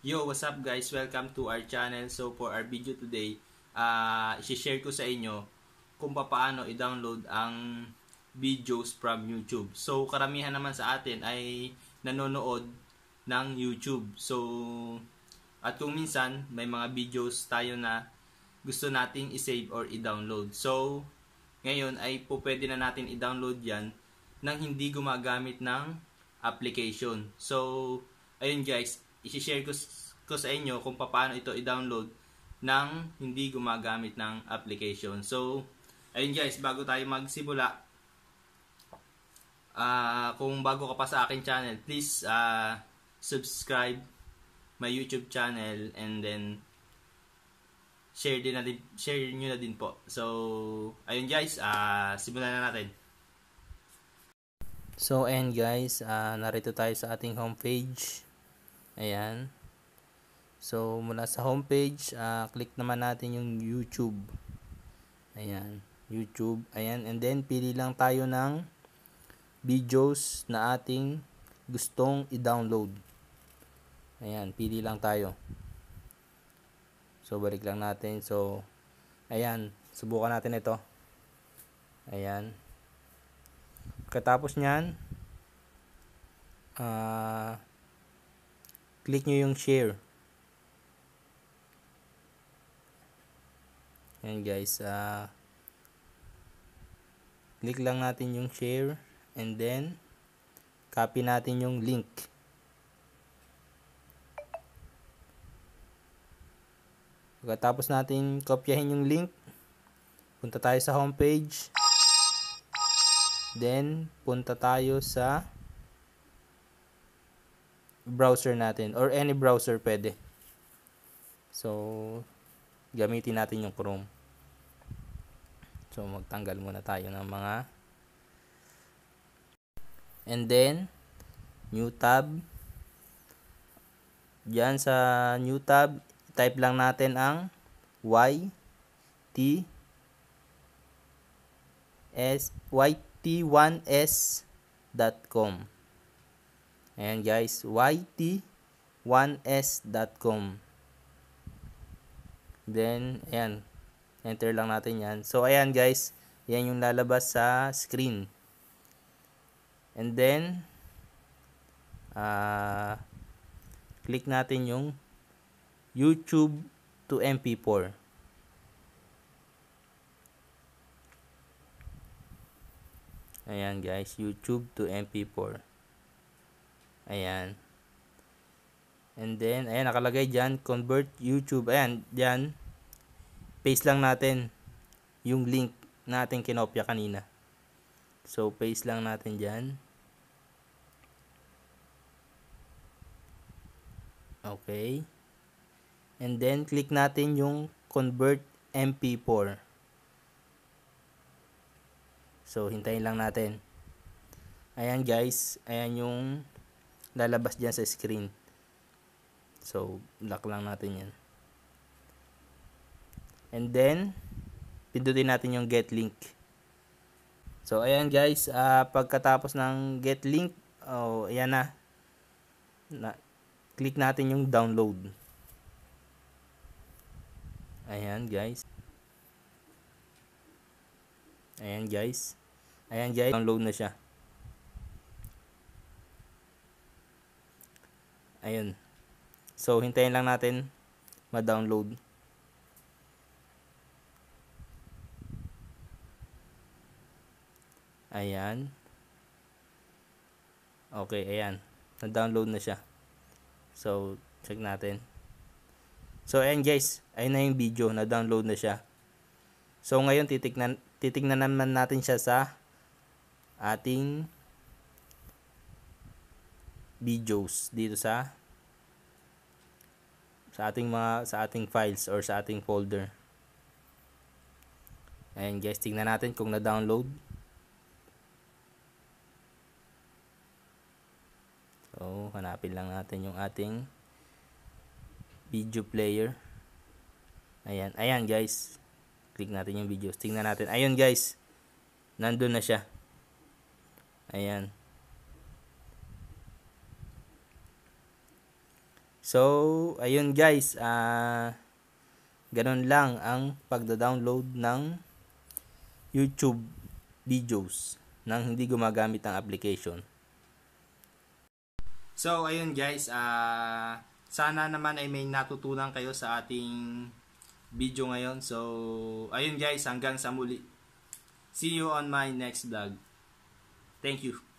Yo, what's up guys? Welcome to our channel. So for our video today, uh, ah, share ko sa inyo kung paano i-download ang videos from YouTube. So karamihan naman sa atin ay nanonood ng YouTube. So at kung minsan may mga videos tayo na gusto nating i-save or i-download. So ngayon ay po pwede na natin i-download yan nang hindi gumagamit ng application. So ayun guys, isi-share ko, ko sa inyo kung paano ito i-download ng hindi gumagamit ng application. So, ayun guys, bago tayo magsimula, uh, kung bago ka pa sa akin channel, please uh, subscribe my YouTube channel and then share din natin, share niyo na din po. So, ayun guys, uh, simulan na natin. So, and guys, uh, narito tayo sa ating homepage. Ayan. So, mula sa homepage, uh, click naman natin yung YouTube. Ayan. YouTube. Ayan. And then, pili lang tayo ng videos na ating gustong i-download. Ayan. Pili lang tayo. So, balik lang natin. So, ayan. Subukan natin ito. Ayan. Katapos nyan, ah, uh, click nyo yung share. Ayan guys, uh, click lang natin yung share and then copy natin yung link. Pagkatapos natin kopyahin yung link, punta tayo sa homepage. Then, punta tayo sa browser natin or any browser pwede. So, gamitin natin yung Chrome. So, magtanggal muna tayo ng mga and then new tab Diyan sa new tab type lang natin ang y t s y t1s.com Ayan guys, yt1s.com. Then, ayan. Enter lang natin yan. So, ayan guys. Yan yung lalabas sa screen. And then, uh, click natin yung YouTube to MP4. Ayan guys, YouTube to MP4. Ayan. And then, ayan, nakalagay dyan, convert YouTube. Ayan, dyan. Paste lang natin yung link natin kinopya kanina. So, paste lang natin dyan. Okay. And then, click natin yung convert MP4. So, hintayin lang natin. Ayan guys, ayan yung lalabas dyan sa screen. So, lock lang natin yan. And then, pindutin natin yung get link. So, ayan guys, uh, pagkatapos ng get link, oh, ayan na. na. Click natin yung download. Ayan guys. Ayan guys. Ayan guys, download na siya. Ayun. So, hintayin lang natin ma-download. Ayan. Okay, ayan. Na-download na siya. So, check natin. So, ayan guys. Ayan na yung video. Na-download na siya. So, ngayon titignan, titignan naman natin siya sa ating videos dito sa sa ating mga sa ating files or sa ating folder. Ayan guys, tingnan natin kung na-download. So, hanapin lang natin yung ating video player. Ayan, ayan guys. Click natin yung videos. Tingnan natin. Ayun guys. Nandun na siya. Ayan. So, ayun guys, ah uh, ganun lang ang pagda-download ng YouTube videos nang hindi gumagamit ng application. So, ayun guys, ah uh, sana naman ay may natutunan kayo sa ating video ngayon. So, ayun guys, hanggang sa muli. See you on my next vlog. Thank you.